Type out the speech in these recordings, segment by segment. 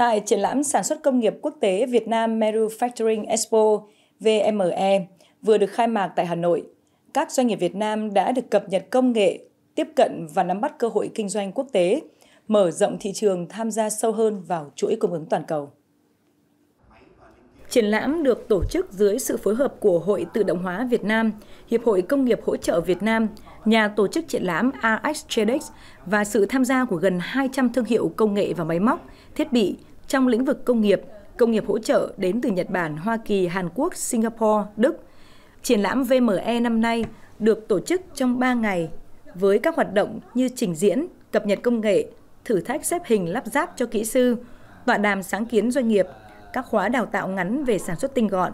tại triển lãm sản xuất công nghiệp quốc tế Việt Nam Manufacturing Expo VME vừa được khai mạc tại Hà Nội. Các doanh nghiệp Việt Nam đã được cập nhật công nghệ, tiếp cận và nắm bắt cơ hội kinh doanh quốc tế, mở rộng thị trường tham gia sâu hơn vào chuỗi cung ứng toàn cầu. Triển lãm được tổ chức dưới sự phối hợp của Hội Tự động hóa Việt Nam, Hiệp hội Công nghiệp Hỗ trợ Việt Nam, nhà tổ chức triển lãm RX Tradex và sự tham gia của gần 200 thương hiệu công nghệ và máy móc, thiết bị, trong lĩnh vực công nghiệp, công nghiệp hỗ trợ đến từ Nhật Bản, Hoa Kỳ, Hàn Quốc, Singapore, Đức. Triển lãm VME năm nay được tổ chức trong 3 ngày với các hoạt động như trình diễn, cập nhật công nghệ, thử thách xếp hình lắp ráp cho kỹ sư, tọa đàm sáng kiến doanh nghiệp, các khóa đào tạo ngắn về sản xuất tinh gọn.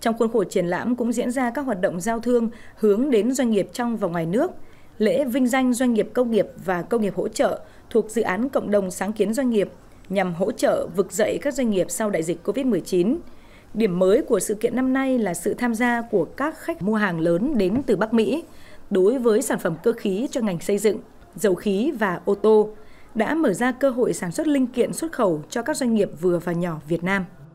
Trong khuôn khổ triển lãm cũng diễn ra các hoạt động giao thương hướng đến doanh nghiệp trong và ngoài nước, lễ vinh danh doanh nghiệp công nghiệp và công nghiệp hỗ trợ thuộc dự án Cộng đồng Sáng kiến Doanh nghiệp nhằm hỗ trợ vực dậy các doanh nghiệp sau đại dịch COVID-19. Điểm mới của sự kiện năm nay là sự tham gia của các khách mua hàng lớn đến từ Bắc Mỹ đối với sản phẩm cơ khí cho ngành xây dựng, dầu khí và ô tô đã mở ra cơ hội sản xuất linh kiện xuất khẩu cho các doanh nghiệp vừa và nhỏ Việt Nam.